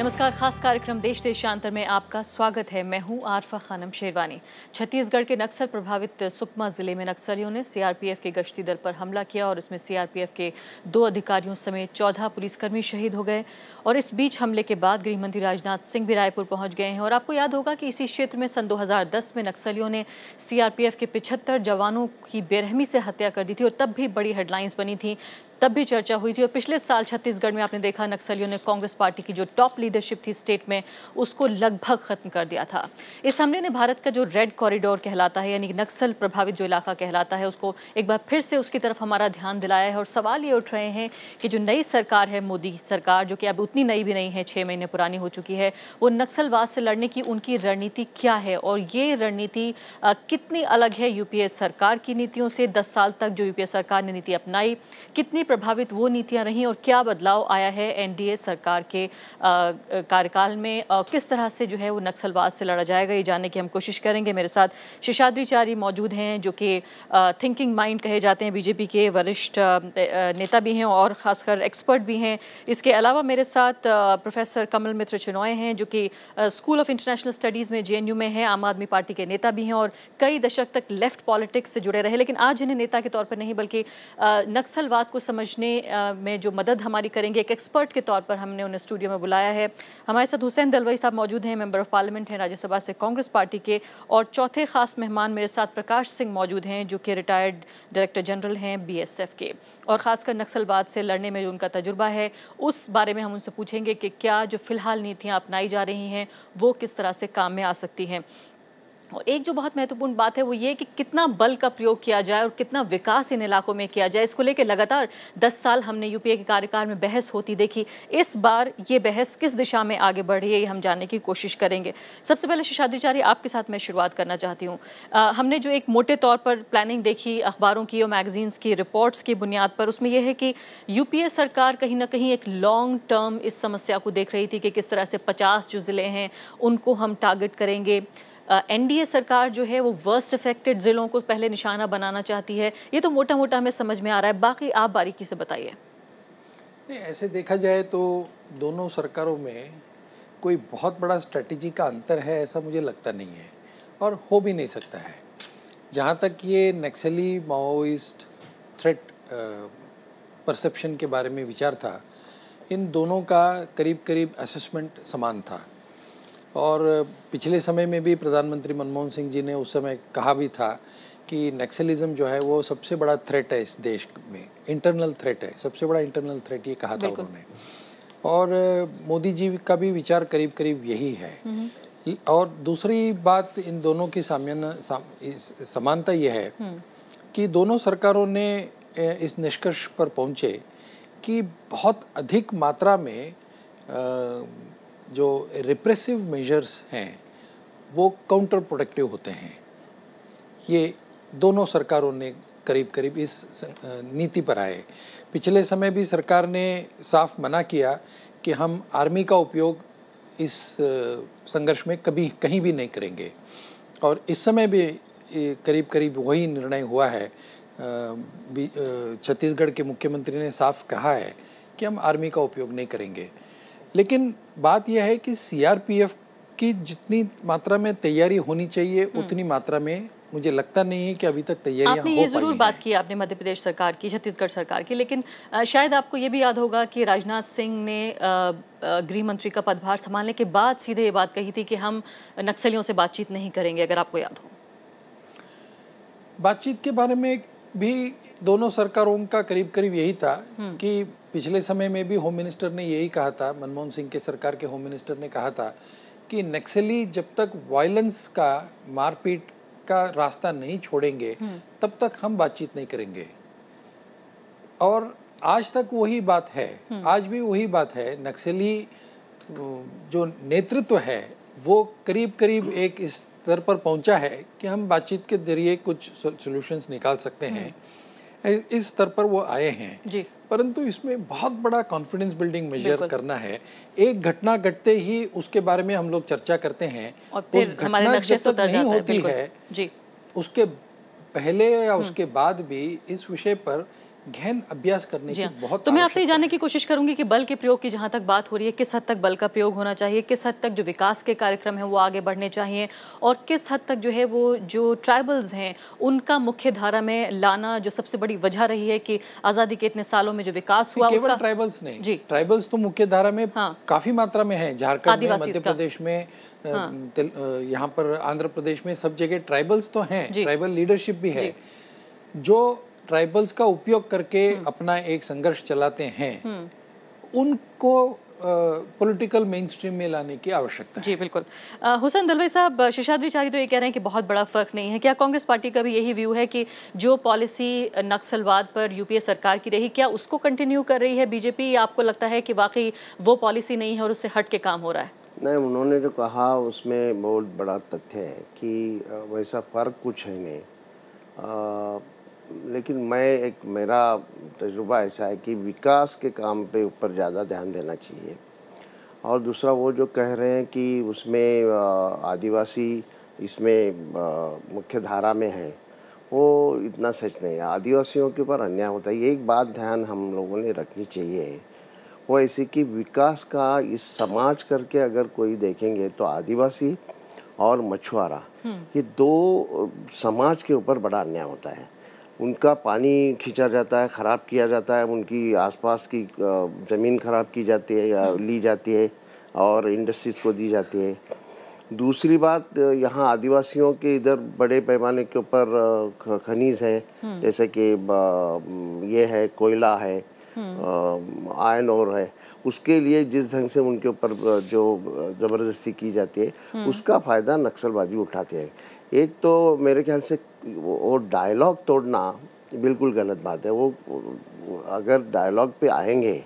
नमस्कार खास कार्यक्रम देश देशांतर में आपका स्वागत है मैं हूं आरफा खानम शेरवानी छत्तीसगढ़ के नक्सल प्रभावित सुकमा जिले में नक्सलियों ने सीआरपीएफ के गश्ती दल पर हमला किया और इसमें सीआरपीएफ के दो अधिकारियों समेत चौदह पुलिसकर्मी शहीद हो गए और इस बीच हमले के बाद गृहमंत्री राजनाथ सिंह भी रायपुर पहुंच गए हैं और आपको याद होगा कि इसी क्षेत्र में सन दो में नक्सलियों ने सीआरपीएफ के पिछहत्तर जवानों की बेरहमी से हत्या कर दी थी और तब भी बड़ी हेडलाइंस बनी थी तब भी चर्चा हुई थी और पिछले साल छत्तीसगढ़ में आपने देखा नक्सलियों ने कांग्रेस पार्टी की जो टॉप लीडरशिप थी स्टेट में उसको लगभग खत्म कर दिया था इस हमले ने भारत का जो रेड कॉरिडोर कहलाता है यानी नक्सल प्रभावित जो इलाका कहलाता है उसको एक बार फिर से उसकी तरफ हमारा ध्यान दिलाया है और सवाल ये उठ रहे हैं कि जो नई सरकार है मोदी सरकार जो कि अब उतनी नई भी नहीं है छः महीने पुरानी हो चुकी है वो नक्सलवाद से लड़ने की उनकी रणनीति क्या है और ये रणनीति कितनी अलग है यूपीए सरकार की नीतियों से दस साल तक जो यूपीए सरकार ने नीति अपनाई कितनी प्रभावित वो नीतियां रहीं और क्या बदलाव आया है एनडीए सरकार के कार्यकाल में किस तरह से जो है वो नक्सलवाद से लड़ा जाएगा ये जानने की हम कोशिश करेंगे मेरे साथ शेषाद्रीचारी मौजूद हैं जो कि थिंकिंग माइंड कहे जाते हैं बीजेपी के वरिष्ठ नेता भी हैं और ख़ासकर एक्सपर्ट भी हैं इसके अलावा मेरे साथ प्रोफेसर कमल मित्र चुनौए हैं जो कि स्कूल ऑफ इंटरनेशनल स्टडीज़ में जे में हैं आम आदमी पार्टी के नेता भी हैं और कई दशक तक लेफ्ट पॉलिटिक्स से जुड़े रहे लेकिन आज इन्हें नेता के तौर पर नहीं बल्कि नक्सलवाद को समझ समझने में जो मदद हमारी करेंगे एक एक्सपर्ट के तौर पर हमने उन्हें स्टूडियो में बुलाया है हमारे साथ हुसैन दलवाई साहब मौजूद हैं मेंबर ऑफ पार्लियामेंट हैं राज्यसभा से कांग्रेस पार्टी के और चौथे खास मेहमान मेरे साथ प्रकाश सिंह मौजूद हैं जो कि रिटायर्ड डायरेक्टर जनरल हैं बी के और ख़ासकर नक्सलवाद से लड़ने में जो उनका तजुर्बा है उस बारे में हम उनसे पूछेंगे कि क्या जो फ़िलहाल नीतियाँ अपनाई जा रही हैं वो किस तरह से काम में आ सकती हैं और एक जो बहुत महत्वपूर्ण बात है वो ये कि कितना बल का प्रयोग किया जाए और कितना विकास इन इलाकों में किया जाए इसको लेकर लगातार 10 साल हमने यूपीए के कार्यकाल में बहस होती देखी इस बार ये बहस किस दिशा में आगे बढ़ रही है ये हम जानने की कोशिश करेंगे सबसे पहले शिषाद्रीचार्य आपके साथ मैं शुरुआत करना चाहती हूँ हमने जो एक मोटे तौर पर प्लानिंग देखी अखबारों की और मैगजीन्स की रिपोर्ट्स की बुनियाद पर उसमें यह है कि यू सरकार कहीं ना कहीं एक लॉन्ग टर्म इस समस्या को देख रही थी कि किस तरह से पचास जो ज़िले हैं उनको हम टारगेट करेंगे एनडीए सरकार जो है वो वर्स्ट अफेक्टेड ज़िलों को पहले निशाना बनाना चाहती है ये तो मोटा मोटा हमें समझ में आ रहा है बाकी आप बारीकी से बताइए नहीं ऐसे देखा जाए तो दोनों सरकारों में कोई बहुत बड़ा स्ट्रेटजी का अंतर है ऐसा मुझे लगता नहीं है और हो भी नहीं सकता है जहाँ तक ये नक्सली माओइस्ट थ्रेट परसेप्शन के बारे में विचार था इन दोनों का करीब करीब असेसमेंट समान था और पिछले समय में भी प्रधानमंत्री मनमोहन सिंह जी ने उस समय कहा भी था कि नक्सलिज्म जो है वो सबसे बड़ा थ्रेट है इस देश में इंटरनल थ्रेट है सबसे बड़ा इंटरनल थ्रेट ये कहा था उन्होंने और मोदी जी का भी विचार करीब करीब यही है हम्म। और दूसरी बात इन दोनों की साम्यन समानता यह है हम्म। कि दोनों सरकारों ने इस निष्कर्ष पर पहुंचे कि बहुत अधिक मात्रा में आ, जो रिप्रेसिव मेजर्स हैं वो काउंटर प्रोडक्टिव होते हैं ये दोनों सरकारों ने करीब करीब इस नीति पर आए पिछले समय भी सरकार ने साफ मना किया कि हम आर्मी का उपयोग इस संघर्ष में कभी कहीं भी नहीं करेंगे और इस समय भी करीब करीब वही निर्णय हुआ है छत्तीसगढ़ के मुख्यमंत्री ने साफ कहा है कि हम आर्मी का उपयोग नहीं करेंगे लेकिन बात यह है कि सीआरपीएफ की जितनी मात्रा में तैयारी होनी चाहिए हम्म। उतनी मात्रा में मुझे लगता नहीं है कि अभी तक तैयारी आपने ये जरूर बात की आपने मध्य प्रदेश सरकार की छत्तीसगढ़ सरकार की लेकिन शायद आपको ये भी याद होगा कि राजनाथ सिंह ने गृह मंत्री का पदभार संभालने के बाद सीधे ये बात कही थी कि हम नक्सलियों से बातचीत नहीं करेंगे अगर आपको याद हो बातचीत के बारे में भी दोनों सरकारों का करीब करीब यही था हम्म। कि पिछले समय में भी होम मिनिस्टर ने यही कहा था मनमोहन सिंह के सरकार के होम मिनिस्टर ने कहा था कि नक्सली जब तक वायलेंस का मारपीट का रास्ता नहीं छोड़ेंगे हम्म। तब तक हम बातचीत नहीं करेंगे और आज तक वही बात है हम्म। आज भी वही बात है नक्सली जो नेतृत्व है वो करीब करीब एक स्तर पर पहुंचा है कि हम बातचीत के जरिए कुछ सॉल्यूशंस निकाल सकते हैं हम्म। इस स्तर पर वो आए हैं परंतु इसमें बहुत बड़ा कॉन्फिडेंस बिल्डिंग मेजर करना है एक घटना घटते ही उसके बारे में हम लोग चर्चा करते हैं और फिर उस घटना जब तक नहीं होती है जी उसके पहले या हम्म। उसके बाद भी इस विषय पर गहन अभ्यास करने की हाँ। बहुत तो मैं आपसे जानने की कोशिश करूंगी कि बल के प्रयोग की जहां तक बात हो रही है किस हद तक बल का प्रयोग होना चाहिए किस हद तक जो विकास के कार्यक्रम है वो आगे बढ़ने चाहिए और किस हद तक जो है वो जो ट्राइबल्स हैं उनका मुख्य धारा में लाना जो सबसे बड़ी वजह रही है की आज़ादी के इतने सालों में जो विकास हुआ केवल ट्राइबल्स नहीं जी ट्राइबल्स तो मुख्य धारा में हाँ। काफ़ी मात्रा में है झारखंड मध्य प्रदेश में हाँ। यहाँ पर आंध्र प्रदेश में सब जगह ट्राइबल्स तो है ट्राइबल लीडरशिप भी है जो ट्राइबल्स का उपयोग करके हम्म। अपना एक संघर्ष चलाते हैं हम्म। उनको पॉलिटिकल मेन में लाने की आवश्यकता जी बिल्कुल हुसैन दलवे साहब शेषाद्रीचारी तो ये कह रहे हैं कि बहुत बड़ा फर्क नहीं है क्या कांग्रेस पार्टी का भी यही व्यू है कि जो पॉलिसी नक्सलवाद पर यूपीए सरकार की रही क्या उसको कंटिन्यू कर रही है बीजेपी आपको लगता है कि वाकई वो पॉलिसी नहीं है और उससे हट के काम हो रहा है नहीं उन्होंने जो कहा उसमें बहुत बड़ा तथ्य है कि वैसा फ़र्क कुछ है नहीं लेकिन मैं एक मेरा तजुर्बा ऐसा है कि विकास के काम पे ऊपर ज़्यादा ध्यान देना चाहिए और दूसरा वो जो कह रहे हैं कि उसमें आदिवासी इसमें मुख्य धारा में है वो इतना सच नहीं है आदिवासियों के ऊपर अन्याय होता है ये एक बात ध्यान हम लोगों ने रखनी चाहिए वो ऐसे कि विकास का इस समाज करके अगर कोई देखेंगे तो आदिवासी और मछुआरा हम्म। ये दो समाज के ऊपर बड़ा अन्याय होता है उनका पानी खींचा जाता है ख़राब किया जाता है उनकी आसपास की ज़मीन ख़राब की जाती है या ली जाती है और इंडस्ट्रीज़ को दी जाती है दूसरी बात यहाँ आदिवासियों के इधर बड़े पैमाने के ऊपर खनिज है हम्म। जैसे कि ये है कोयला है हम्म। आयन और है उसके लिए जिस ढंग से उनके ऊपर जो ज़बरदस्ती की जाती है हम्म। उसका फ़ायदा नक्सलवादी उठाते हैं एक तो मेरे ख्याल से वो डायलॉग तोड़ना बिल्कुल गलत बात है वो अगर डायलॉग पे आएंगे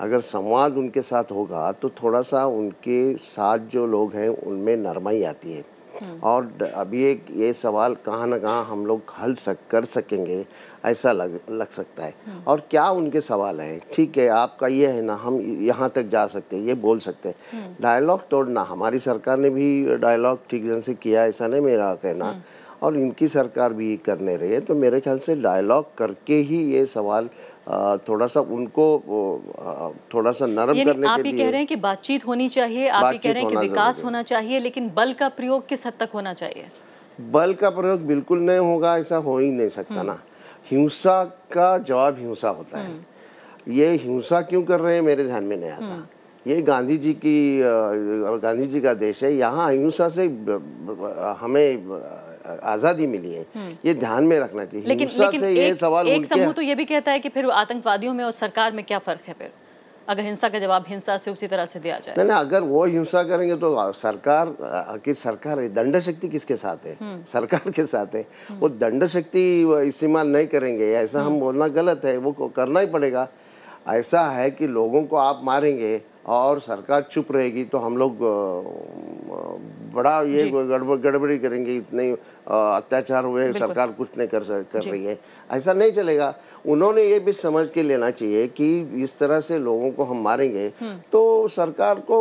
अगर संवाद उनके साथ होगा तो थोड़ा सा उनके साथ जो लोग हैं उनमें नरमाई आती है हम्म। और अभी एक ये सवाल कहाँ ना कहाँ हम लोग हल सक कर सकेंगे ऐसा लग लग सकता है हम्म। और क्या उनके सवाल हैं ठीक है आपका ये है ना हम यहाँ तक जा सकते हैं ये बोल सकते हैं डायलॉग हम्म। तोड़ना हमारी सरकार ने भी डायलॉग ठीक ढंग से किया ऐसा नहीं मेरा कहना और इनकी सरकार भी करने रही है तो मेरे ख्याल से डायलॉग करके ही ये सवाल थोड़ा सा उनको थोड़ा सा नरम करने के लिए आप कह रहे हैं कि बातचीत होनी चाहिए आप ये कह रहे हैं कि विकास होना चाहिए लेकिन बल का प्रयोग किस हद तक होना चाहिए बल का प्रयोग बिल्कुल नहीं होगा ऐसा हो ही नहीं सकता ना हम्म। हिंसा का जवाब हिंसा होता है हम्म। ये हिंसा क्यों कर रहे हैं मेरे ध्यान में नहीं आता हम्म। ये गांधी जी की गांधी जी का देश है यहाँ अहिंसा से हमें आज़ादी मिली है हम्म। ये ध्यान में रखना चाहिए लेकिन, लेकिन से ये सवाल एक समूह तो ये भी कहता है कि फिर आतंकवादियों में और सरकार में क्या फ़र्क है फिर अगर हिंसा का जवाब हिंसा से उसी तरह से दिया जाए ना अगर वो हिंसा करेंगे तो सरकार आखिर सरकार दंड शक्ति किसके साथ है हम्म। सरकार के साथ है हम्म। वो दंड शक्ति इस्तेमाल नहीं करेंगे ऐसा हम बोलना गलत है वो करना ही पड़ेगा ऐसा है कि लोगों को आप मारेंगे और सरकार चुप रहेगी तो हम लोग बड़ा ये गड़बड़ गड़बड़ी करेंगे इतने अत्याचार हुए सरकार कुछ नहीं कर कर रही है ऐसा नहीं चलेगा उन्होंने ये भी समझ के लेना चाहिए कि इस तरह से लोगों को हम मारेंगे हम्म। तो सरकार को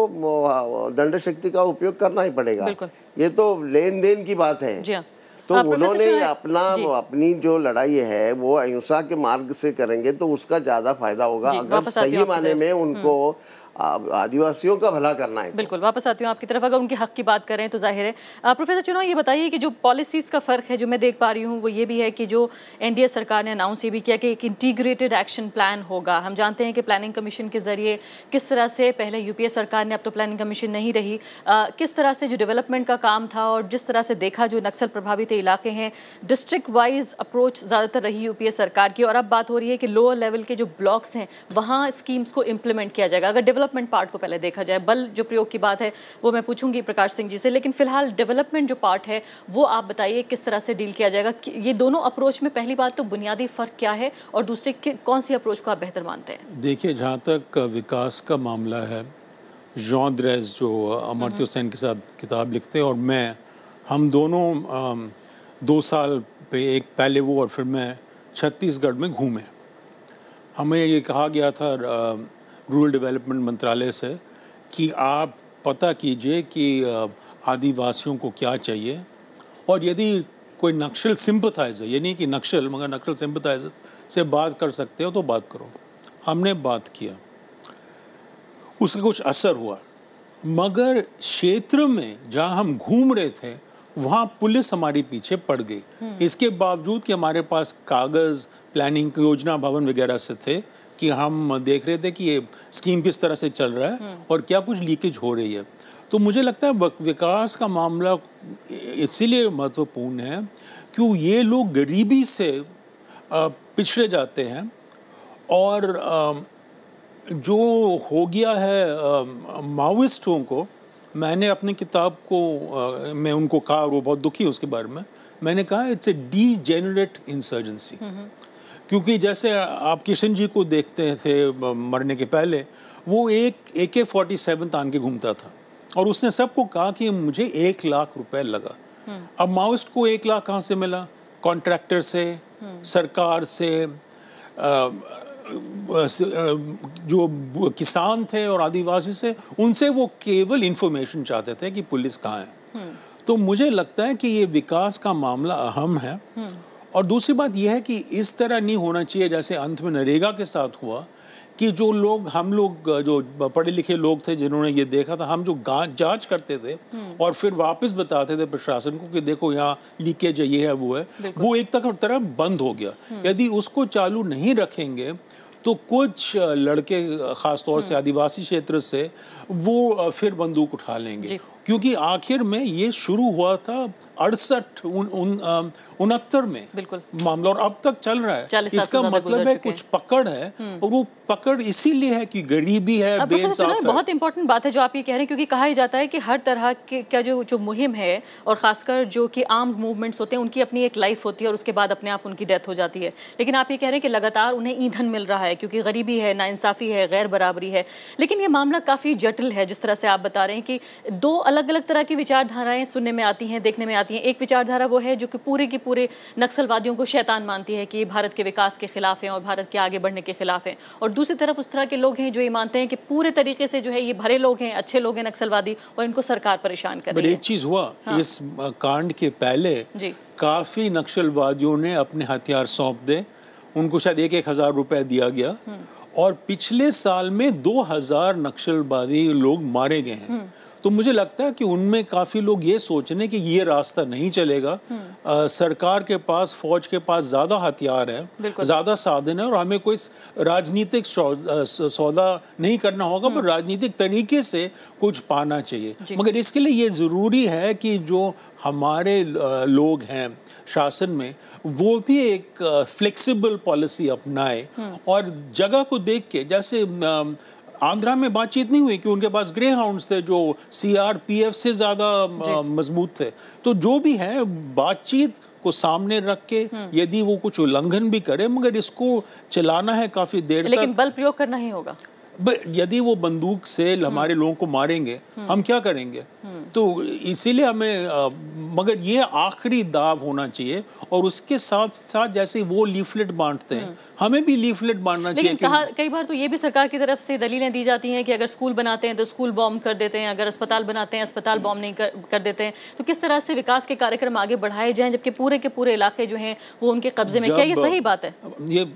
दंड शक्ति का उपयोग करना ही पड़ेगा ये तो लेन देन की बात है हाँ। तो उन्होंने अपना अपनी जो लड़ाई है वो अहिंसा के मार्ग से करेंगे तो उसका ज्यादा फायदा होगा अगर सही माने में हम्म। उनको आदिवासियों का भला करना है बिल्कुल वापस आती हूँ आपकी तरफ अगर उनके हक की बात करें तो जाहिर है प्रोफेसर चुनाव ये बताइए कि जो पॉलिसीज़ का फ़र्क है जो मैं देख पा रही हूँ वो ये भी है कि जो एनडीए सरकार ने अनाउंस ये भी किया कि एक इंटीग्रेटेड एक्शन प्लान होगा हम जानते हैं कि प्लानिंग कमीशन के ज़रिए किस तरह से पहले यू सरकार ने अब तो प्लानिंग कमीशन नहीं रही आ, किस तरह से जो डेवलपमेंट का काम था और जिस तरह से देखा जो नक्सल प्रभावित इलाके हैं डिस्ट्रिक्ट वाइज अप्रोच ज़्यादातर रही यू सरकार की और अब बात हो रही है कि लोअर लेवल के जो ब्लॉक्स हैं वहाँ स्कीम्स को इम्प्लीमेंट किया जाएगा अगर डेवलप डेवलपमेंट पार्ट को पहले देखा जाए बल जो प्रयोग की बात है वो मैं पूछूंगी प्रकाश सिंह जी से लेकिन फिलहाल डेवलपमेंट जो पार्ट है वो आप बताइए किस तरह से डील किया जाएगा ये दोनों अप्रोच में पहली बात तो बुनियादी फ़र्क क्या है और दूसरे कौन सी अप्रोच को आप बेहतर मानते हैं देखिए जहाँ तक विकास का मामला है जॉन द्रेस जो अमर्त्य हम्म। हुसैन के साथ किताब लिखते हैं और मैं हम दोनों आ, दो साल पे एक पहले वो और फिर मैं छत्तीसगढ़ में घूमे हमें ये कहा गया था रूरल डेवलपमेंट मंत्रालय से कि आप पता कीजिए कि आदिवासियों को क्या चाहिए और यदि कोई नक्सल सिंपथाइजर यानी कि नक्सल मगर नक्सल सिंपथाइजर से बात कर सकते हो तो बात करो हमने बात किया उसका कुछ असर हुआ मगर क्षेत्र में जहाँ हम घूम रहे थे वहाँ पुलिस हमारे पीछे पड़ गई हम्म। इसके बावजूद कि हमारे पास कागज़ प्लानिंग योजना भवन वगैरह से थे कि हम देख रहे थे कि ये स्कीम किस तरह से चल रहा है हम्म। और क्या कुछ लीकेज हो रही है तो मुझे लगता है विकास का मामला इसीलिए महत्वपूर्ण है क्यों ये लोग गरीबी से पिछड़े जाते हैं और जो हो गया है माओइस्टों को मैंने अपनी किताब को मैं उनको कहा वो बहुत दुखी है उसके बारे में मैंने कहा it's a degenerate insurgency क्योंकि जैसे आप किशन जी को देखते थे मरने के पहले वो एक ए के फोर्टी सेवन तान के घूमता था और उसने सबको कहा कि मुझे एक लाख रुपए लगा हम्म। अब माउस्ट को एक लाख कहाँ से मिला कॉन्ट्रैक्टर से हम्म। सरकार से आ, जो किसान थे और आदिवासी से उनसे वो केवल इन्फॉर्मेशन चाहते थे कि पुलिस कहाँ है हम्म। तो मुझे लगता है कि ये विकास का मामला अहम है और दूसरी बात यह है कि इस तरह नहीं होना चाहिए जैसे अंत में नरेगा के साथ हुआ कि जो लोग हम लोग जो पढ़े लिखे लोग थे जिन्होंने ये देखा था हम जो जांच करते थे हम्म। और फिर वापस बताते थे प्रशासन को कि देखो यहाँ लीकेज ये है वो है वो एक तक तरह बंद हो गया हम्म। यदि उसको चालू नहीं रखेंगे तो कुछ लड़के खासतौर से हम्म। आदिवासी क्षेत्र से वो फिर बंदूक उठा लेंगे क्योंकि आखिर में ये शुरू हुआ था अड़सठ उनहत्तर में मामला और अब तक चल रहा है इसका मतलब है कुछ पकड़ है हम्म। और वो पकड़ इसीलिए है कि गरीबी है तो बेइंसाफ बहुत इंपॉर्टेंट बात है जो आप ये कह रहे हैं क्योंकि कहा ही जाता है कि हर तरह के क्या जो जो मुहिम है और खासकर जो कि आम मूवमेंट्स होते हैं उनकी अपनी एक लाइफ होती है और उसके बाद अपने आप उनकी डेथ हो जाती है लेकिन आप ये कह रहे हैं कि लगातार उन्हें ईंधन मिल रहा है क्योंकि गरीबी है नाइंसाफ़ी है गैर बराबरी है लेकिन ये मामला काफ़ी जटिल है जिस तरह से आप बता रहे हैं कि दो अलग अलग तरह की विचारधाराएं सुनने में आती हैं देखने में जाती हैं एक विचारधारा वो है जो कि पूरे के पूरे नक्सलवादियों को शैतान मानती है कि भारत के विकास के खिलाफ हैं और भारत के आगे बढ़ने के खिलाफ हैं और दूसरी तरफ उस तरह के लोग हैं जो ये मानते हैं कि पूरे तरीके से जो है ये भरे लोग हैं अच्छे लोग हैं नक्सलवादी और इनको सरकार परेशान कर रही है एक चीज़ हुआ हाँ। इस कांड के पहले जी काफ़ी नक्सलवादियों ने अपने हथियार सौंप दे उनको शायद एक एक हज़ार रुपए दिया गया हम्म। और पिछले साल में दो हज़ार नक्सलवादी लोग मारे गए हैं हम्म। तो मुझे लगता है कि उनमें काफ़ी लोग ये सोचने कि ये रास्ता नहीं चलेगा आ, हम्म। सरकार के पास फौज के पास ज़्यादा हथियार है ज़्यादा साधन है और हमें कोई राजनीतिक सौदा नहीं करना होगा पर हम्म। राजनीतिक तरीके से कुछ पाना चाहिए मगर इसके लिए ये ज़रूरी है कि जो हमारे लोग हैं शासन में वो भी एक फ्लेक्सिबल पॉलिसी अपनाए और जगह को देख के जैसे आंध्रा में बातचीत नहीं हुई कि उनके पास ग्रे हाउंड थे जो सीआरपीएफ से ज़्यादा मजबूत थे तो जो भी है बातचीत को सामने रख के हम्म। यदि वो कुछ उल्लंघन भी करे मगर इसको चलाना है काफी देर लेकिन तक बल प्रयोग करना ही होगा यदि वो बंदूक से हम्म। हमारे लोगों को मारेंगे हम्म। हम क्या करेंगे तो इसीलिए हमें आ, मगर ये आखिरी दाव होना चाहिए और उसके साथ साथ जैसे वो लीफलेट बांटते हैं हमें भी लीफलेट बांटना चाहिए लेकिन कहा कई बार तो ये भी सरकार की तरफ से दलीलें दी जाती हैं कि अगर स्कूल बनाते हैं तो स्कूल बॉम्ब कर देते हैं अगर अस्पताल बनाते हैं अस्पताल बॉम्ब नहीं कर, कर देते हैं तो किस तरह से विकास के कार्यक्रम आगे बढ़ाए जाएं जबकि पूरे के पूरे इलाके जो हैं वो उनके कब्जे में क्या ये सही बात है ये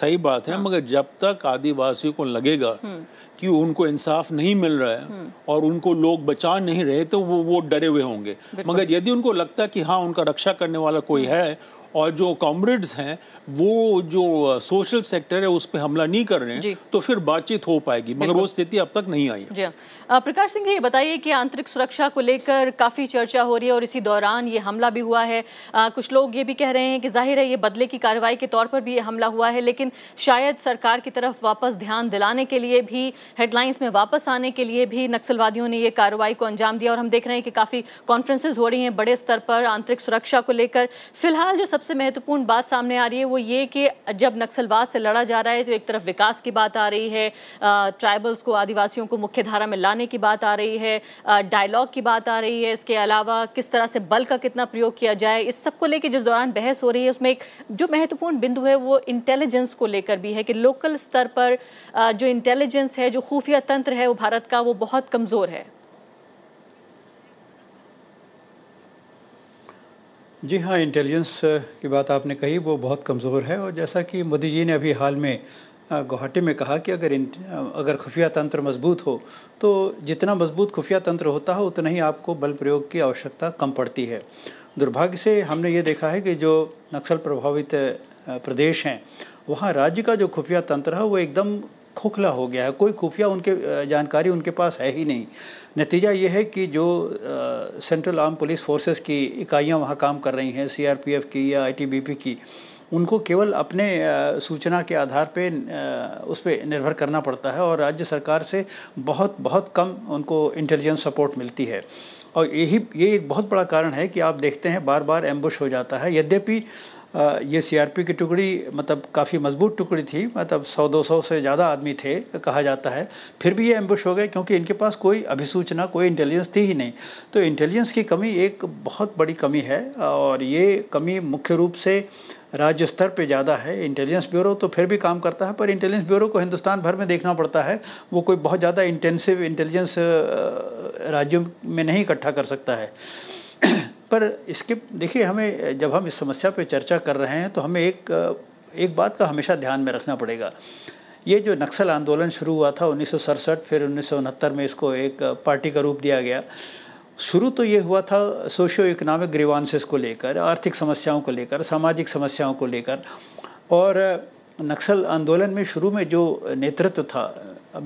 सही बात है हाँ। मगर जब तक आदिवासियों को लगेगा हम्म। कि उनको इंसाफ नहीं मिल रहा है हम्म। और उनको लोग बचा नहीं रहे तो वो वो डरे हुए होंगे मगर यदि उनको लगता है कि हाँ उनका रक्षा करने वाला कोई हम्म। है और जो कॉमरेड्स हैं वो जो सोशल सेक्टर है उस पर हमला नहीं कर रहे हैं तो फिर बातचीत हो पाएगी मगर वो स्थिति अब तक नहीं आई प्रकाश सिंह ये बताइए कि आंतरिक सुरक्षा को लेकर काफ़ी चर्चा हो रही है और इसी दौरान ये हमला भी हुआ है आ, कुछ लोग ये भी कह रहे हैं कि जाहिर है ये बदले की कार्रवाई के तौर पर भी ये हमला हुआ है लेकिन शायद सरकार की तरफ वापस ध्यान दिलाने के लिए भी हेडलाइंस में वापस आने के लिए भी नक्सलवादियों ने ये कार्रवाई को अंजाम दिया और हम देख रहे हैं कि काफ़ी कॉन्फ्रेंसेज हो रही हैं बड़े स्तर पर आंतरिक सुरक्षा को लेकर फिलहाल जो सबसे महत्वपूर्ण बात सामने आ रही है वो ये कि जब नक्सलवाद से लड़ा जा रहा है तो एक तरफ विकास की बात आ रही है ट्राइबल्स को आदिवासियों को मुख्य धारा में लाने की बात आ रही है डायलॉग की बात आ रही है इसके अलावा किस तरह से बल का कितना प्रयोग किया जाए इस सब को लेकर जिस दौरान बहस हो रही है उसमें एक जो महत्वपूर्ण बिंदु है वो इंटेलिजेंस को लेकर भी है कि लोकल स्तर पर जो इंटेलिजेंस है जो खुफिया तंत्र है वो भारत का वो बहुत कमज़ोर है जी हाँ इंटेलिजेंस uh, की बात आपने कही वो बहुत कमज़ोर है और जैसा कि मोदी जी ने अभी हाल में uh, गुवाहाटी में कहा कि अगर uh, अगर खुफिया तंत्र मजबूत हो तो जितना मजबूत खुफिया तंत्र होता है उतना ही आपको बल प्रयोग की आवश्यकता कम पड़ती है दुर्भाग्य से हमने ये देखा है कि जो नक्सल प्रभावित प्रदेश हैं वहाँ राज्य का जो खुफिया तंत्र है वो एकदम खोखला हो गया है कोई खुफिया उनके जानकारी उनके पास है ही नहीं नतीजा ये है कि जो सेंट्रल आर्म पुलिस फोर्सेस की इकाइयां वहाँ काम कर रही हैं सीआरपीएफ की या आईटीबीपी की उनको केवल अपने सूचना के आधार पे उस पर निर्भर करना पड़ता है और राज्य सरकार से बहुत बहुत कम उनको इंटेलिजेंस सपोर्ट मिलती है और यही ये एक बहुत बड़ा कारण है कि आप देखते हैं बार बार एम्बुश हो जाता है यद्यपि ये सीआरपी की टुकड़ी मतलब काफ़ी मजबूत टुकड़ी थी मतलब 100-200 से ज़्यादा आदमी थे कहा जाता है फिर भी ये एम्बुश हो गए क्योंकि इनके पास कोई अभिसूचना कोई इंटेलिजेंस थी ही नहीं तो इंटेलिजेंस की कमी एक बहुत बड़ी कमी है और ये कमी मुख्य रूप से राज्य स्तर पे ज़्यादा है इंटेलिजेंस ब्यूरो तो फिर भी काम करता है पर इंटेलिजेंस ब्यूरो को हिंदुस्तान भर में देखना पड़ता है वो कोई बहुत ज़्यादा इंटेंसिव इंटेलिजेंस राज्यों में नहीं इकट्ठा कर सकता है पर इसके देखिए हमें जब हम इस समस्या पे चर्चा कर रहे हैं तो हमें एक एक बात का हमेशा ध्यान में रखना पड़ेगा ये जो नक्सल आंदोलन शुरू हुआ था उन्नीस फिर उन्नीस में इसको एक पार्टी का रूप दिया गया शुरू तो ये हुआ था सोशियो इकोनॉमिक ग्रीवांसेस को लेकर आर्थिक समस्याओं को लेकर सामाजिक समस्याओं को लेकर और नक्सल आंदोलन में शुरू में जो नेतृत्व था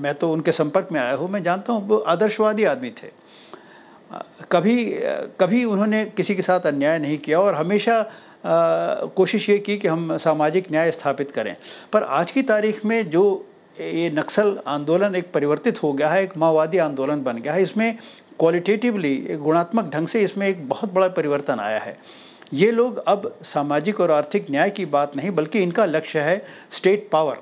मैं तो उनके संपर्क में आया हूँ मैं जानता हूँ वो आदर्शवादी आदमी थे कभी कभी उन्होंने किसी के साथ अन्याय नहीं किया और हमेशा कोशिश ये की कि हम सामाजिक न्याय स्थापित करें पर आज की तारीख में जो ये नक्सल आंदोलन एक परिवर्तित हो गया है एक माओवादी आंदोलन बन गया है इसमें क्वालिटेटिवली गुणात्मक ढंग से इसमें एक बहुत बड़ा परिवर्तन आया है ये लोग अब सामाजिक और आर्थिक न्याय की बात नहीं बल्कि इनका लक्ष्य है स्टेट पावर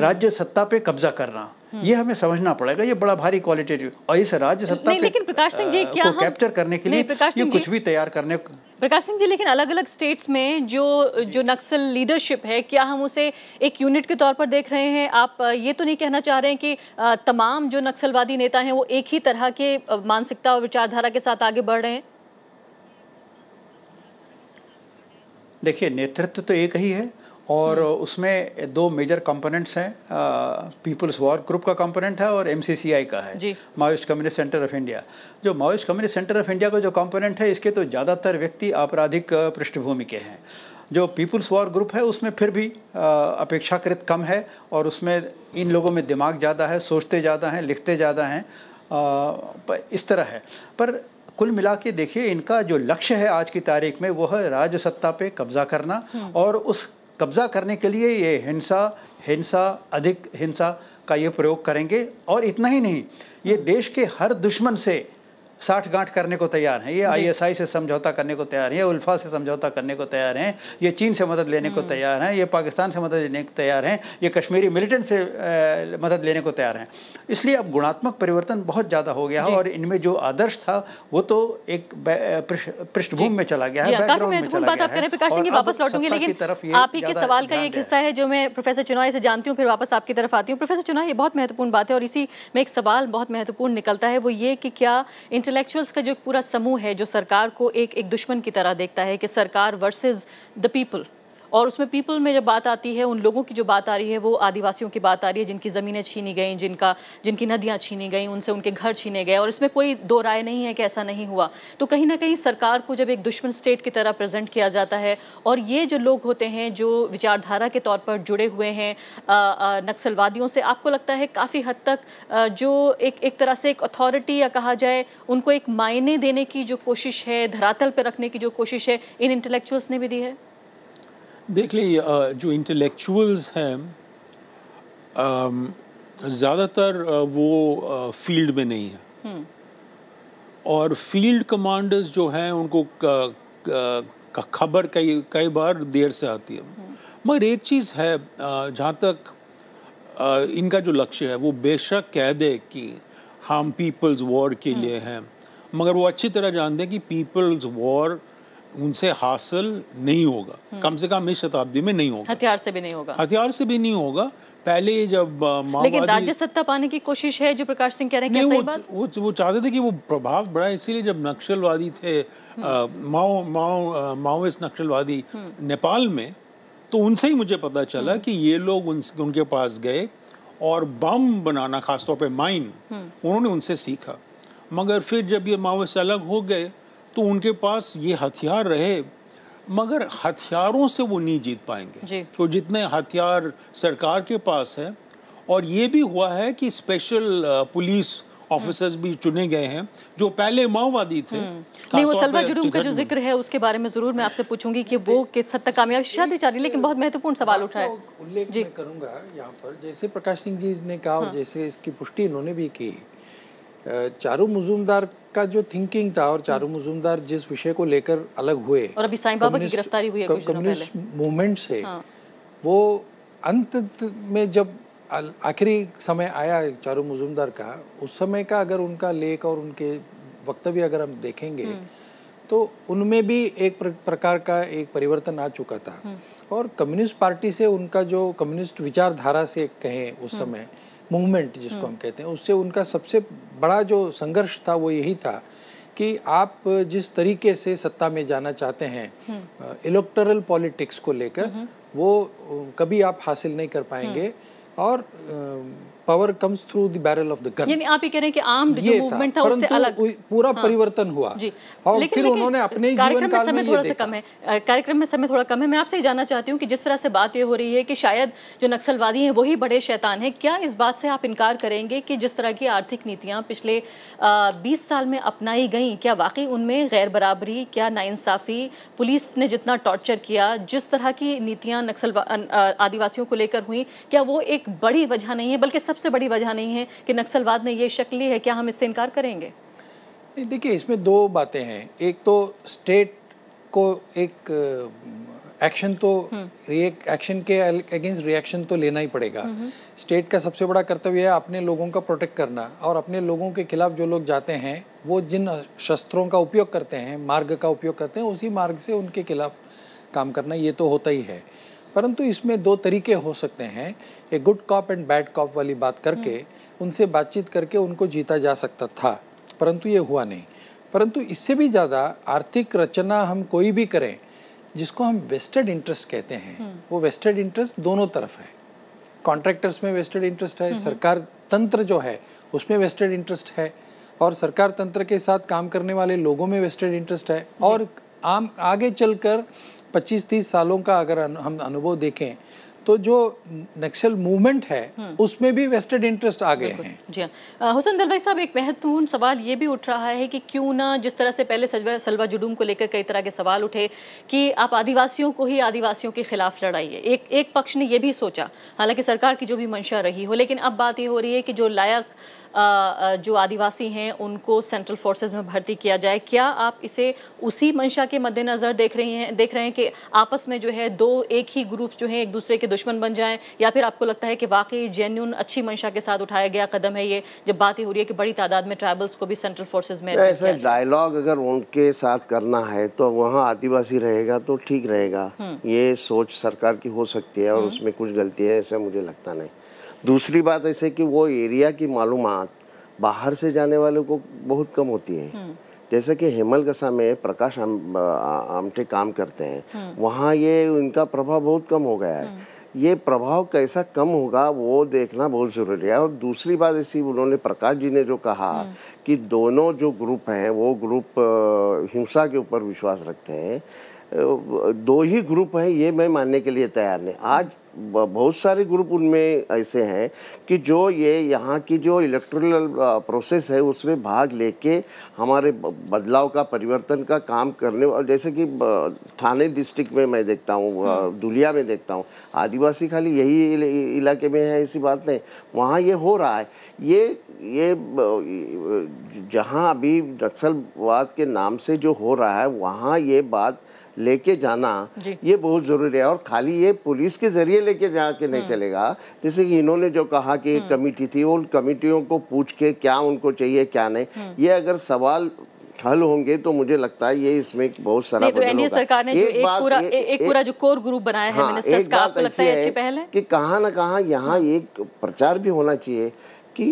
राज्य सत्ता पे कब्जा करना ये हमें समझना पड़ेगा ये बड़ा भारी क्वालिटेटिव और इस राज्य सत्ता लेकिन प्रकाश सिंह जी क्या कैप्चर करने के लिए ये कुछ भी तैयार करने प्रकाश सिंह जी लेकिन अलग अलग स्टेट्स में जो जो नक्सल लीडरशिप है क्या हम उसे एक यूनिट के तौर पर देख रहे हैं आप ये तो नहीं कहना चाह रहे हैं कि तमाम जो नक्सलवादी नेता हैं वो एक ही तरह के मानसिकता और विचारधारा के साथ आगे बढ़ रहे हैं देखिए नेतृत्व तो एक ही है और हम्म। उसमें दो मेजर कंपोनेंट्स हैं पीपल्स वॉर ग्रुप का कंपोनेंट है और एमसीसीआई का है Maoist communist centre of India जो Maoist communist centre of India का जो कंपोनेंट है इसके तो ज़्यादातर व्यक्ति आपराधिक पृष्ठभूमि के हैं जो पीपुल्स वॉर ग्रुप है उसमें फिर भी अपेक्षाकृत कम है और उसमें इन लोगों में दिमाग ज़्यादा है सोचते ज़्यादा हैं लिखते ज़्यादा हैं इस तरह है पर कुल मिला के देखिए इनका जो लक्ष्य है आज की तारीख में वो है राज्य सत्ता पे कब्जा करना हम्म। और उस कब्जा करने के लिए ये हिंसा हिंसा अधिक हिंसा का ये प्रयोग करेंगे और इतना ही नहीं ये देश के हर दुश्मन से साठ गांठ करने को तैयार हैं ये आईएसआई से समझौता करने को तैयार हैं ये उल्फा से समझौता करने को तैयार हैं ये चीन से मदद लेने को हम्म। तैयार हैं ये पाकिस्तान से मदद लेने को तैयार हैं ये कश्मीरी मिलिटेंट से आ, मदद लेने को तैयार हैं इसलिए अब गुणात्मक परिवर्तन बहुत ज़्यादा हो गया है और इनमें जो आदर्श था वो तो एक पृष्ठभूमि में चला गया है लेकिन आप ही के सवाल का एक हिस्सा है जो मैं प्रोफेसर चुनाव से जानती हूँ फिर वापस आपकी तरफ आती हूँ प्रोफेसर चुनाव ये बहुत महत्वपूर्ण बात है और इसी में एक सवाल बहुत महत्वपूर्ण निकलता है वो ये कि क्या इंटेलेक्चुअल्स का जो पूरा समूह है जो सरकार को एक एक दुश्मन की तरह देखता है कि सरकार वर्सेस द पीपल और उसमें पीपल में जब बात आती है उन लोगों की जो बात आ रही है वो आदिवासियों की बात आ रही है जिनकी ज़मीनें छीनी गई जिनका जिनकी नदियाँ छीनी गई उनसे उनके घर छीने गए और इसमें कोई दो राय नहीं है कि ऐसा नहीं हुआ तो कहीं ना कहीं सरकार को जब एक दुश्मन स्टेट की तरह प्रेजेंट किया जाता है और ये जो लोग होते हैं जो विचारधारा के तौर पर जुड़े हुए हैं नक्सलवादियों से आपको लगता है काफ़ी हद तक जो एक एक तरह से एक अथॉरिटी या कहा जाए उनको एक मायने देने की जो कोशिश है धरातल पर रखने की जो कोशिश है इन इंटेलेक्चुअल्स ने भी दी है देख लीजिए जो इंटेलेक्चुअल्स हैं ज़्यादातर वो फील्ड में नहीं है हम्म। और फील्ड कमांडर्स जो हैं उनको खबर कई कई बार देर से आती है हम्म। मगर एक चीज़ है जहाँ तक इनका जो लक्ष्य है वो बेशक कह दे कि हम पीपल्स वॉर के हम्म। लिए हैं मगर वो अच्छी तरह जानते हैं कि पीपल्स वॉर उनसे हासिल नहीं होगा हम्म। कम से कम इस शताब्दी में नहीं होगा हथियार से भी नहीं होगा हथियार से भी नहीं होगा पहले जब लेकिन राज्य सत्ता पाने की कोशिश है जो प्रकाश सिंह कह रहे हैं सही बात वो वो चाहते थे कि वो प्रभाव बढ़ा इसीलिए जब नक्सलवादी थे हम्म। माओ माओ माओइस्ट नक्सलवादी हम्म। नेपाल में तो उनसे ही मुझे पता चला कि ये लोग उन, उनके पास गए और बम बनाना खासतौर पे माइन उन्होंने उनसे सीखा मगर फिर जब ये माओइस्ट अलग हो गए तो उनके पास ये हथियार रहे मगर हथियारों से वो नहीं जीत पाएंगे जी। तो जितने हथियार सरकार के पास है और ये भी हुआ है कि स्पेशल पुलिस ऑफिसर्स भी चुने गए हैं जो पहले माओवादी थे हम्म। नहीं वो सलवा जुर्म का जो जिक्र है उसके बारे में जरूर मैं आपसे पूछूंगी कि वो किस हद तक कामयाब शादी जारी लेकिन बहुत महत्वपूर्ण सवाल उठा है उल्लेख करूंगा यहाँ पर जैसे प्रकाश सिंह जी ने कहा और हाँ। जैसे इसकी पुष्टि इन्होंने भी की चारू मुजुमदार का जो थिंकिंग था और चारू मुजुमदार जिस विषय को लेकर अलग हुए और अभी साईं बाबा की गिरफ्तारी हुई है कम्युनिस्ट मूवमेंट से हाँ। वो अंत में जब आखिरी समय आया चारू मुजूमदार का उस समय का अगर उनका लेख और उनके वक्तव्य अगर हम देखेंगे हम्म। तो उनमें भी एक प्रकार का एक परिवर्तन आ चुका था हम्म। और कम्युनिस्ट पार्टी से उनका जो कम्युनिस्ट विचारधारा से कहें उस हम्म। समय मूवमेंट जिसको हम हम्म। कहते हैं उससे उनका सबसे बड़ा जो संघर्ष था वो यही था कि आप जिस तरीके से सत्ता में जाना चाहते हैं इलेक्टोरल हम्म। पॉलिटिक्स को लेकर हम्म। वो कभी आप हासिल नहीं कर पाएंगे और power comes through the barrel of the gun यानी आप ये कह रहे हैं कि आम जो मूवमेंट था था उससे अलग पूरा हाँ, परिवर्तन हुआ जी और लेकिन, फिर लेकिन, उन्होंने अपने ही जीवन काल में थोड़ा सा कम है कार्यक्रम में समय थोड़ा कम है मैं आपसे जानना चाहती हूँ कि जिस तरह से बात ये हो रही है कि शायद जो नक्सलवादी हैं वही बड़े शैतान हैं क्या इस बात से आप इनकार करेंगे कि जिस तरह की आर्थिक नीतियाँ पिछले बीस साल में अपनाई गई क्या वाकई उनमें गैर बराबरी क्या नाइंसाफ़ी पुलिस ने जितना टॉर्चर किया जिस तरह की नीतियाँ नक्सल आदिवासियों को लेकर हुई क्या वो एक बड़ी वजह नहीं है बल्कि सबसे बड़ी वजह नहीं है कि नक्सलवाद ने ये शक्ल ली है क्या हम इससे इनकार करेंगे देखिए इसमें दो बातें हैं एक तो स्टेट को एक एक्शन तो हम्म। एक एक्शन के अगेंस्ट रिएक्शन तो लेना ही पड़ेगा स्टेट का सबसे बड़ा कर्तव्य है अपने लोगों का प्रोटेक्ट करना और अपने लोगों के खिलाफ जो लोग जाते हैं वो जिन शस्त्रों का उपयोग करते हैं मार्ग का उपयोग करते हैं उसी मार्ग से उनके खिलाफ काम करना ये तो होता ही है परंतु इसमें दो तरीके हो सकते हैं एक good cop and bad cop वाली बात करके हम्म। उनसे बातचीत करके उनको जीता जा सकता था परंतु ये हुआ नहीं परंतु इससे भी ज़्यादा आर्थिक रचना हम कोई भी करें जिसको हम वेस्टेड इंटरेस्ट कहते हैं हम्म। वो वेस्टेड इंटरेस्ट दोनों तरफ है कॉन्ट्रैक्टर्स में वेस्टेड इंटरेस्ट है हम्म। सरकार तंत्र जो है उसमें वेस्टेड इंटरेस्ट है और सरकार तंत्र के साथ काम करने वाले लोगों में वेस्टेड इंटरेस्ट है और आम आगे चलकर पच्चीस तीस सालों का अगर हम अनुभव देखें तो जो नक्सल मूवमेंट है हम्म। उसमें भी वेस्टेड इंटरेस्ट आ गए हैं जी हाँ। हुसन दलवाई साहब एक महत्वपूर्ण सवाल ये भी उठ रहा है कि क्यों ना जिस तरह से पहले सलवा सलवा जुडूम को लेकर कई तरह के सवाल उठे कि आप आदिवासियों को ही आदिवासियों के खिलाफ लड़ाइए एक एक पक्ष ने यह भी सोचा हालांकि सरकार की जो भी मंशा रही हो लेकिन अब बात ये हो रही है कि जो लायक जो आदिवासी हैं उनको सेंट्रल फोर्सेज में भर्ती किया जाए क्या आप इसे उसी मंशा के मद्देनज़र देख रही हैं देख रहे हैं कि आपस में जो है दो एक ही ग्रुप जो हैं एक दूसरे के दुश्मन बन जाएं या फिर आपको लगता है कि वाकई जेन्यून अच्छी मंशा के साथ उठाया गया कदम है ये जब बात ही हो रही है कि बड़ी तादाद में ट्राइबल्स को भी सेंट्रल फोर्सेज में डायलॉग अगर उनके साथ करना है तो वहाँ आदिवासी रहेगा तो ठीक रहेगा हम्म। ये सोच सरकार की हो सकती है और हम्म। उसमें कुछ गलती है ऐसा मुझे लगता नहीं दूसरी बात ऐसे कि वो एरिया की मालूम बाहर से जाने वालों को बहुत कम होती है हम्म। जैसे कि हेमलगसा में प्रकाश आम, आमटे काम करते हैं हम्म। वहाँ ये उनका प्रभाव बहुत कम हो गया है हम्म। ये प्रभाव कैसा कम होगा वो देखना बहुत ज़रूरी है और दूसरी बात ऐसी उन्होंने प्रकाश जी ने जो कहा कि दोनों जो ग्रुप हैं वो ग्रुप हिंसा के ऊपर विश्वास रखते हैं दो ही ग्रुप हैं ये मैं मानने के लिए तैयार नहीं आज बहुत सारे ग्रुप उनमें ऐसे हैं कि जो ये यहाँ की जो इलेक्ट्रल प्रोसेस है उसमें भाग लेके हमारे बदलाव का परिवर्तन का काम करने और जैसे कि थाने डिस्ट्रिक्ट में मैं देखता हूँ हाँ। दुलिया में देखता हूँ आदिवासी खाली यही इलाके में है ऐसी बात नहीं वहाँ ये हो रहा है ये ये जहाँ अभी नक्सलवाद के नाम से जो हो रहा है वहाँ ये बात लेके जाना ये बहुत ज़रूरी है और खाली ये पुलिस के ज़रिए लेके जाके नहीं हम्म। चलेगा जैसे कि इन्होंने जो कहा कि एक हम्म। कमेटी थी उन कमेटियों को पूछ के क्या उनको चाहिए क्या नहीं हम्म। ये अगर सवाल हल होंगे तो मुझे लगता है ये इसमें बहुत सारा तो एनडीए सरकार ने एक जो एक पूरा ए, एक पूरा जो कोर ग्रुप बनाया हाँ, है एक बात लगता है अच्छी पहल है कि कहाँ ना कहाँ यहाँ हाँ। एक प्रचार भी होना चाहिए कि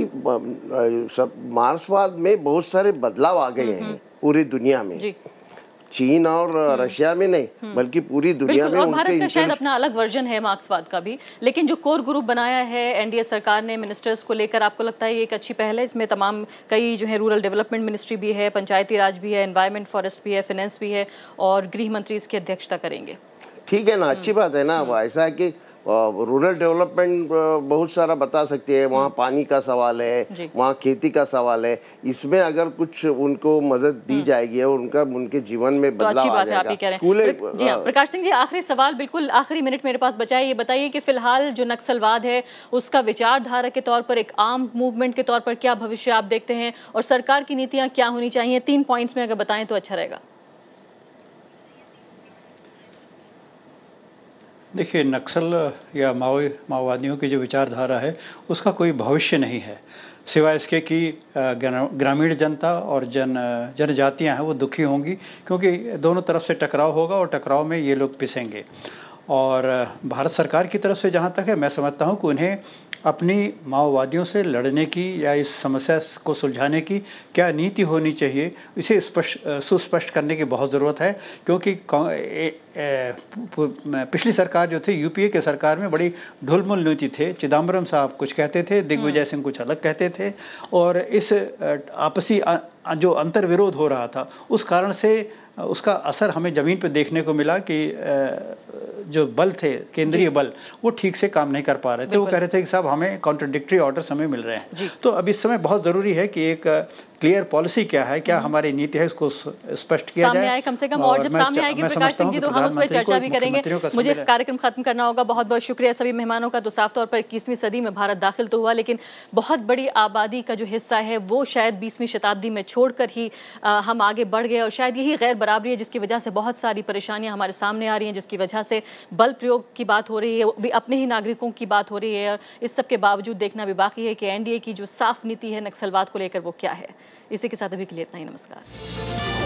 सब मार्क्सवाद में बहुत सारे बदलाव आ गए हैं पूरी दुनिया में चीन और हम्म। रशिया में नहीं हम्म। बल्कि पूरी दुनिया में भारत का शायद अपना अलग वर्जन है मार्क्सवाद का भी लेकिन जो कोर ग्रुप बनाया है एनडीए सरकार ने मिनिस्टर्स को लेकर आपको लगता है ये एक अच्छी पहल है इसमें तमाम कई जो है रूरल डेवलपमेंट मिनिस्ट्री भी है पंचायती राज भी है एनवायरमेंट फॉरेस्ट भी है फाइनेंस भी है और गृह मंत्री इसकी अध्यक्षता करेंगे ठीक है ना अच्छी हम्म। बात है ना ऐसा है कि रूरल डेवलपमेंट uh, बहुत सारा बता सकती है वहाँ हम्म। पानी का सवाल है वहाँ खेती का सवाल है इसमें अगर कुछ उनको मदद दी हम्म। जाएगी और उनका उनके जीवन में बदलाव तो अच्छी बात है स्कूल जी हाँ, हाँ प्रकाश सिंह जी आखिरी सवाल बिल्कुल आखिरी मिनट मेरे पास बचा है ये बताइए कि फिलहाल जो नक्सलवाद है उसका विचारधारा के तौर पर एक आम मूवमेंट के तौर पर क्या भविष्य आप देखते हैं और सरकार की नीतियाँ क्या होनी चाहिए तीन पॉइंट्स में अगर बताएं तो अच्छा रहेगा देखिए नक्सल या माओ माओवादियों की जो विचारधारा है उसका कोई भविष्य नहीं है सिवाय इसके कि ग्रामीण जनता और जन जनजातियां हैं वो दुखी होंगी क्योंकि दोनों तरफ से टकराव होगा और टकराव में ये लोग पिसेंगे और भारत सरकार की तरफ से जहाँ तक है मैं समझता हूँ कि उन्हें अपनी माओवादियों से लड़ने की या इस समस्या को सुलझाने की क्या नीति होनी चाहिए इसे स्पष्ट सुस्पष्ट करने की बहुत ज़रूरत है क्योंकि पिछली सरकार जो थी यूपीए के सरकार में बड़ी ढुलमुल नीति थे चिदम्बरम साहब कुछ कहते थे दिग्विजय सिंह कुछ अलग कहते थे और इस आपसी जो अंतर्विरोध हो रहा था उस कारण से उसका असर हमें ज़मीन पर देखने को मिला कि जो बल थे केंद्रीय बल वो ठीक से काम नहीं कर पा रहे थे वो कह रहे थे कि साहब हमें कॉन्ट्रोडिक्ट्री ऑर्डर्स हमें मिल रहे हैं तो अब इस समय बहुत ज़रूरी है कि एक क्लियर पॉलिसी क्या है क्या हम्म। हमारी नीति है इसको स्पष्ट किया जाए आए कम से कम और, जब सामने आएगी प्रकाश सिंह जी तो हम उस पर चर्चा भी करेंगे मुझे कार्यक्रम खत्म करना होगा बहुत बहुत शुक्रिया सभी मेहमानों का तो साफ तौर पर इक्कीसवीं सदी में भारत दाखिल तो हुआ लेकिन बहुत बड़ी आबादी का जो हिस्सा है वो शायद बीसवीं शताब्दी में छोड़कर ही हम आगे बढ़ गए और शायद यही गैर बराबरी है जिसकी वजह से बहुत सारी परेशानियां हमारे सामने आ रही हैं जिसकी वजह से बल प्रयोग की बात हो रही है अपने ही नागरिकों की बात हो रही है और इस सब के बावजूद देखना भी बाकी है कि एनडीए की जो साफ नीति है नक्सलवाद को लेकर वो क्या है इसी के साथ अभी के लिए इतना ही नमस्कार